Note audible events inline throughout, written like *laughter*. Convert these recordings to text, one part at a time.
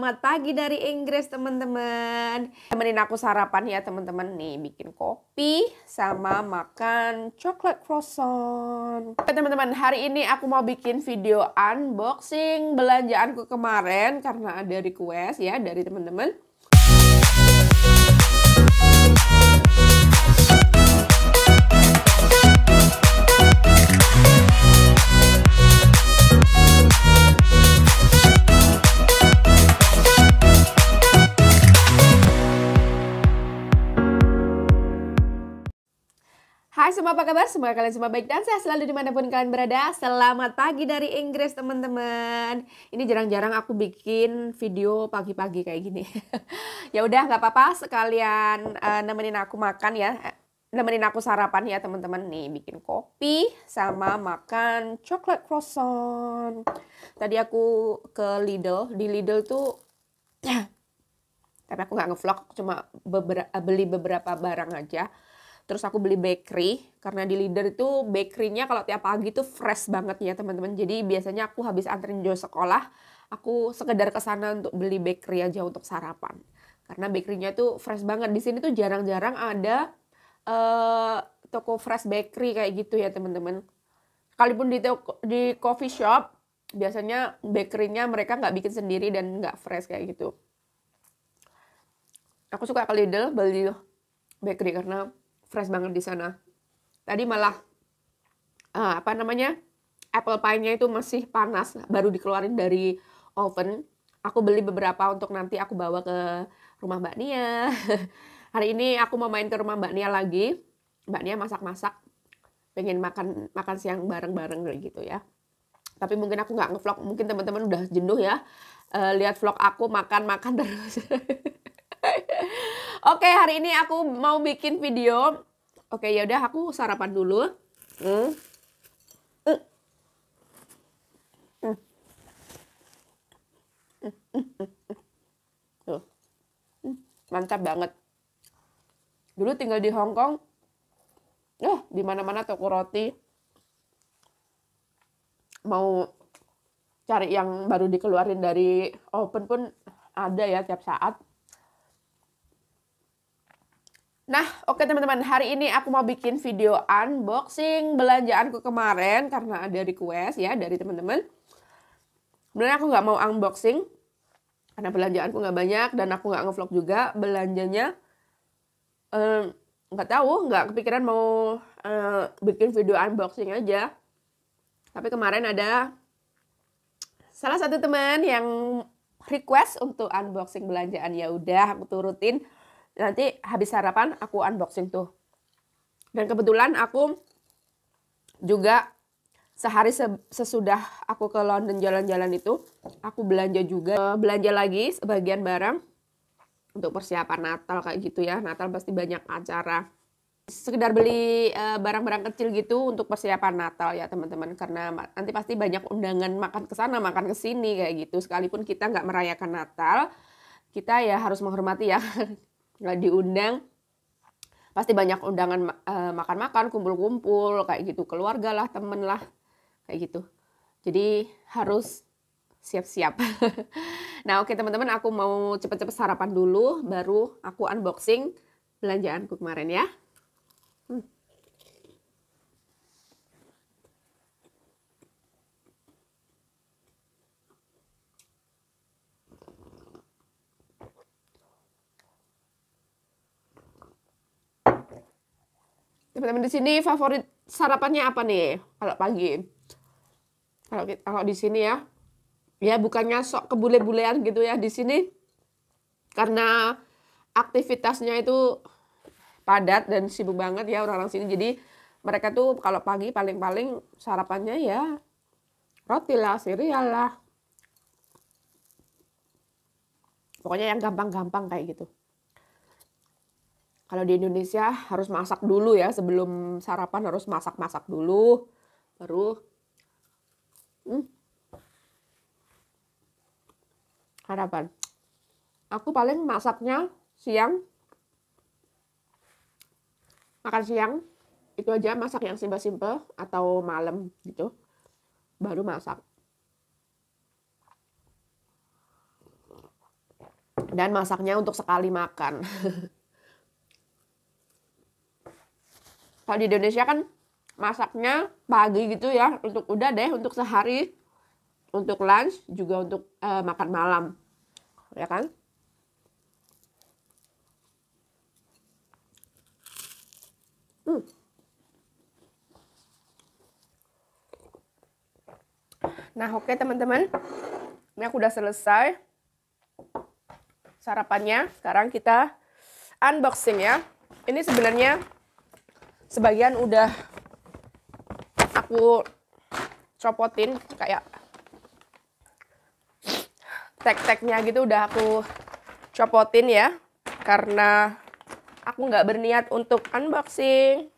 Selamat pagi dari Inggris teman-teman. Temenin aku sarapan ya teman-teman. Nih bikin kopi sama makan coklat croissant. Oke teman-teman, hari ini aku mau bikin video unboxing belanjaanku kemarin karena ada request ya dari teman-teman. semua apa kabar? Semoga kalian semua baik dan sehat selalu dimanapun kalian berada. Selamat pagi dari Inggris teman-teman. Ini jarang-jarang aku bikin video pagi-pagi kayak gini. *laughs* ya udah nggak apa-apa sekalian uh, nemenin aku makan ya. Eh, nemenin aku sarapan ya teman-teman nih bikin kopi sama makan coklat croissant. Tadi aku ke Lidl, di Lidl tuh *clears throat* tapi aku nggak ngevlog, cuma beli beberapa barang aja terus aku beli bakery karena di leader itu bakerynya kalau tiap pagi tuh fresh banget ya teman-teman jadi biasanya aku habis anterin Jo sekolah aku sekedar ke sana untuk beli bakery aja untuk sarapan karena bakerynya tuh fresh banget di sini tuh jarang-jarang ada uh, toko fresh bakery kayak gitu ya teman-teman kalaupun di toko, di coffee shop biasanya bakerynya mereka nggak bikin sendiri dan nggak fresh kayak gitu aku suka ke Leader beli bakery karena fresh banget di sana. Tadi malah uh, apa namanya apple pie-nya itu masih panas, baru dikeluarin dari oven. Aku beli beberapa untuk nanti aku bawa ke rumah Mbak Nia. *laughs* Hari ini aku mau main ke rumah Mbak Nia lagi. Mbak Nia masak-masak, pengen makan makan siang bareng-bareng gitu ya. Tapi mungkin aku nggak ngevlog, mungkin teman-teman udah jenuh ya. Uh, lihat vlog aku makan-makan *laughs* terus. Oke, hari ini aku mau bikin video. Oke, ya udah aku sarapan dulu. Hmm. Mantap banget. Dulu tinggal di Hong Kong. Eh, di mana-mana toko roti. Mau cari yang baru dikeluarin dari open pun ada ya tiap saat Nah, oke teman-teman, hari ini aku mau bikin video unboxing belanjaanku kemarin karena ada request ya dari teman-teman. Sebenarnya aku nggak mau unboxing karena belanjaanku nggak banyak dan aku nggak ngevlog juga belanjanya. Nggak um, tahu, nggak kepikiran mau uh, bikin video unboxing aja. Tapi kemarin ada salah satu teman yang request untuk unboxing belanjaan ya udah aku turutin nanti habis sarapan aku unboxing tuh. Dan kebetulan aku juga sehari sesudah aku ke London jalan-jalan itu, aku belanja juga, eh, belanja lagi sebagian barang untuk persiapan Natal kayak gitu ya. Natal pasti banyak acara. Sekedar beli eh, barang-barang kecil gitu untuk persiapan Natal ya teman-teman. Karena nanti pasti banyak undangan makan ke sana, makan ke sini kayak gitu. Sekalipun kita nggak merayakan Natal, kita ya harus menghormati ya *laughs* nggak diundang pasti banyak undangan uh, makan-makan kumpul-kumpul kayak gitu keluarga lah temen lah kayak gitu jadi harus siap-siap *laughs* nah oke okay, teman-teman aku mau cepet-cepet sarapan dulu baru aku unboxing belanjaanku kemarin ya teman-teman di sini favorit sarapannya apa nih kalau pagi kalau kalau di sini ya ya bukannya sok kebule-bulean gitu ya di sini karena aktivitasnya itu padat dan sibuk banget ya orang-orang sini jadi mereka tuh kalau pagi paling-paling sarapannya ya roti lah sereal lah pokoknya yang gampang-gampang kayak gitu kalau di Indonesia harus masak dulu ya sebelum sarapan harus masak-masak dulu baru hmm. harapan aku paling masaknya siang makan siang itu aja masak yang simple-simple atau malam gitu baru masak dan masaknya untuk sekali makan *laughs* kalau di Indonesia kan masaknya pagi gitu ya untuk udah deh untuk sehari untuk lunch juga untuk uh, makan malam ya kan hmm. nah oke okay, teman-teman ini aku udah selesai sarapannya sekarang kita unboxing ya ini sebenarnya sebagian udah aku copotin kayak tek-teknya gitu udah aku copotin ya karena aku nggak berniat untuk unboxing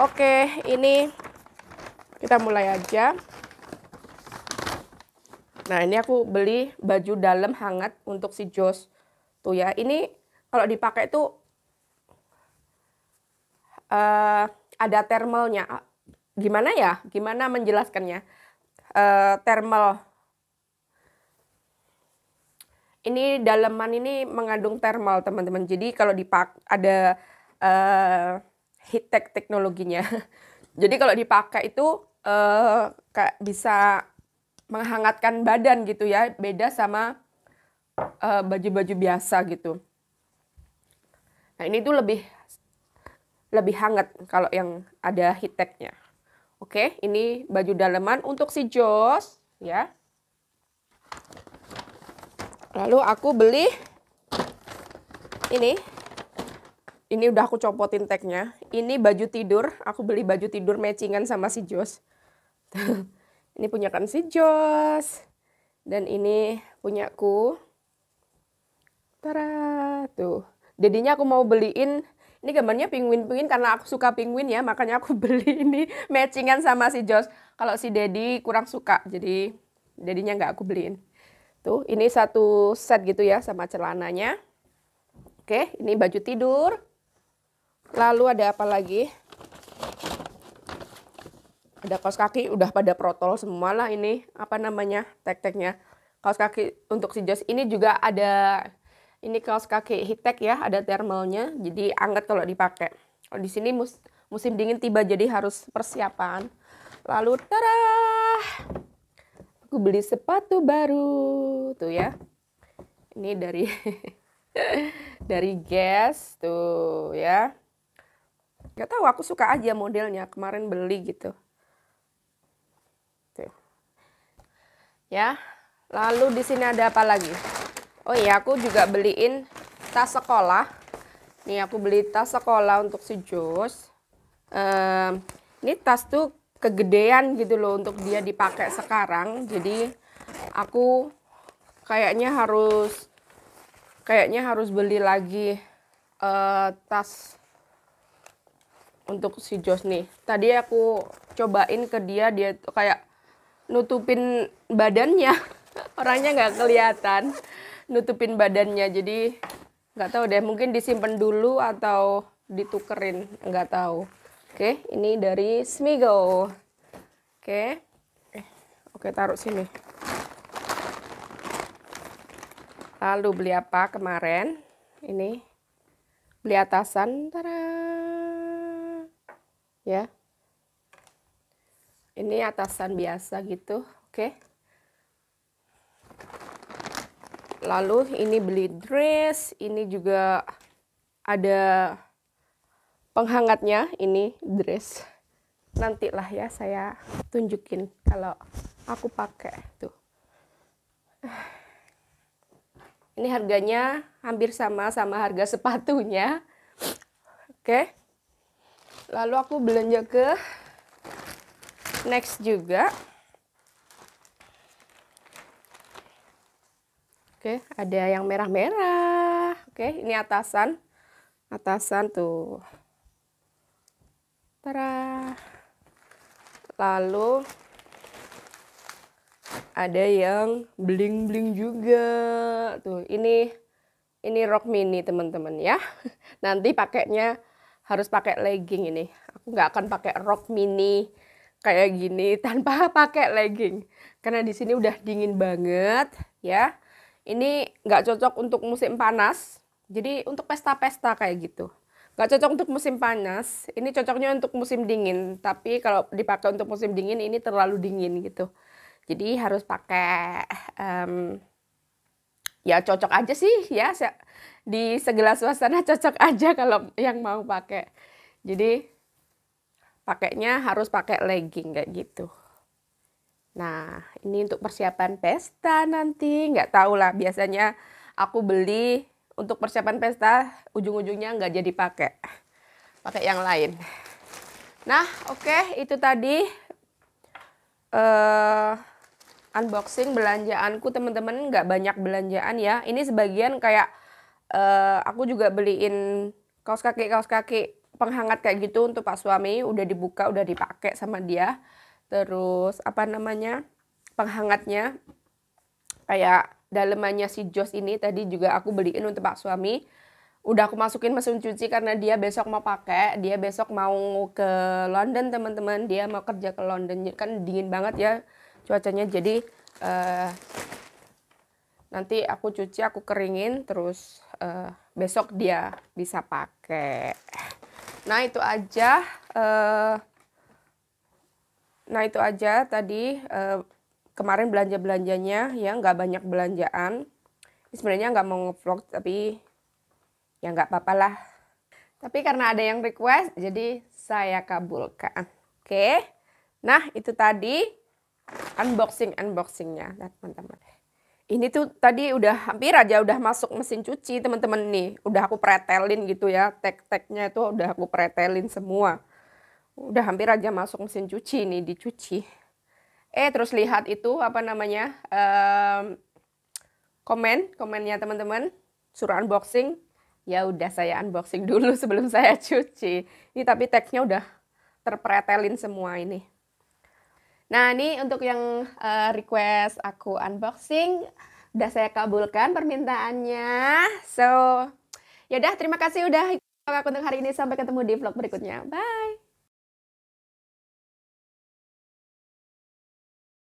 oke ini kita mulai aja nah ini aku beli baju dalam hangat untuk si Jos tuh ya ini kalau dipakai tuh uh, ada thermalnya. Ah, gimana ya? Gimana menjelaskannya? Uh, thermal. Ini daleman ini mengandung thermal, teman-teman. Jadi kalau dipak ada uh, heat tech teknologinya. *laughs* Jadi kalau dipakai itu uh, kayak bisa menghangatkan badan gitu ya, beda sama baju-baju uh, baju -baju biasa gitu. Nah, ini tuh lebih lebih hangat kalau yang ada heat tag-nya. Oke, ini baju daleman untuk si Jos ya. Lalu aku beli ini. Ini udah aku copotin tagnya. Ini baju tidur, aku beli baju tidur matchingan sama si Jos. *laughs* ini punya kan si Jos. Dan ini punyaku. Tara, tuh. Jadinya aku mau beliin ini gambarnya penguin-penguin karena aku suka penguin ya, makanya aku *laughs* beli ini matchingan sama si Jos. Kalau si Dedi kurang suka, jadi Dedinya nggak aku beliin. Tuh, ini satu set gitu ya sama celananya. Oke, ini baju tidur. Lalu ada apa lagi? Ada kaos kaki, udah pada protol semua lah ini. Apa namanya, tek-teknya. Kaos kaki untuk si Jos. Ini juga ada ini kaos kaki hitek ya, ada thermalnya, jadi anget kalau dipakai. Kalau oh, di sini mus musim dingin tiba jadi harus persiapan. Lalu tada! Aku beli sepatu baru tuh ya. Ini dari *laughs* dari gas tuh ya. Gak tahu aku suka aja modelnya kemarin beli gitu. Tuh. Ya. Lalu di sini ada apa lagi? oh iya aku juga beliin tas sekolah nih aku beli tas sekolah untuk si Jos um, ini tas tuh kegedean gitu loh untuk dia dipakai sekarang jadi aku kayaknya harus kayaknya harus beli lagi uh, tas untuk si Jos nih. Tadi aku cobain ke dia, dia tuh kayak nutupin badannya. *laughs* Orangnya nggak kelihatan nutupin badannya jadi nggak tahu deh mungkin disimpan dulu atau ditukerin nggak tahu oke ini dari Smigo oke eh, oke taruh sini lalu beli apa kemarin ini beli atasan tara ya ini atasan biasa gitu oke lalu ini beli dress ini juga ada penghangatnya ini dress nantilah ya saya tunjukin kalau aku pakai tuh ini harganya hampir sama sama harga sepatunya oke lalu aku belanja ke next juga Oke, ada yang merah-merah. Oke, ini atasan. Atasan tuh. Tara. Lalu ada yang bling-bling juga. Tuh, ini ini rok mini teman-teman ya. *laughs* Nanti pakainya harus pakai legging ini. Aku nggak akan pakai rok mini kayak gini tanpa *laughs* pakai legging. Karena di sini udah dingin banget ya ini nggak cocok untuk musim panas. Jadi untuk pesta-pesta kayak gitu. Nggak cocok untuk musim panas. Ini cocoknya untuk musim dingin. Tapi kalau dipakai untuk musim dingin ini terlalu dingin gitu. Jadi harus pakai um, ya cocok aja sih ya di segala suasana *laughs* cocok aja kalau yang mau pakai jadi pakainya harus pakai legging kayak gitu Nah, ini untuk persiapan pesta nanti. Nggak tahu lah, biasanya aku beli untuk persiapan pesta, ujung-ujungnya nggak jadi pakai. Pakai yang lain. Nah, oke, okay, itu tadi uh, unboxing belanjaanku. Teman-teman nggak banyak belanjaan ya. Ini sebagian kayak uh, aku juga beliin kaos kaki-kaos kaki penghangat kayak gitu untuk Pak Suami. Udah dibuka, udah dipakai sama dia terus apa namanya penghangatnya kayak dalemannya si Jos ini tadi juga aku beliin untuk pak suami udah aku masukin mesin cuci karena dia besok mau pakai dia besok mau ke London teman-teman dia mau kerja ke London kan dingin banget ya cuacanya jadi uh, nanti aku cuci aku keringin terus uh, besok dia bisa pakai nah itu aja uh, Nah itu aja tadi uh, kemarin belanja-belanjanya ya nggak banyak belanjaan. sebenarnya nggak mau ngevlog tapi ya nggak apa-apa lah. Tapi karena ada yang request jadi saya kabulkan. Oke. Nah itu tadi unboxing unboxingnya teman-teman. Ini tuh tadi udah hampir aja udah masuk mesin cuci teman-teman nih. Udah aku pretelin gitu ya. Tek-teknya itu udah aku pretelin semua udah hampir aja masuk mesin cuci nih dicuci eh terus lihat itu apa namanya um, komen komennya teman-teman suruh unboxing ya udah saya unboxing *laughs* dulu sebelum saya cuci ini tapi tagnya udah terpretelin semua ini nah ini untuk yang uh, request aku unboxing udah saya kabulkan permintaannya so ya udah terima kasih udah ikut aku untuk hari ini sampai ketemu di vlog berikutnya bye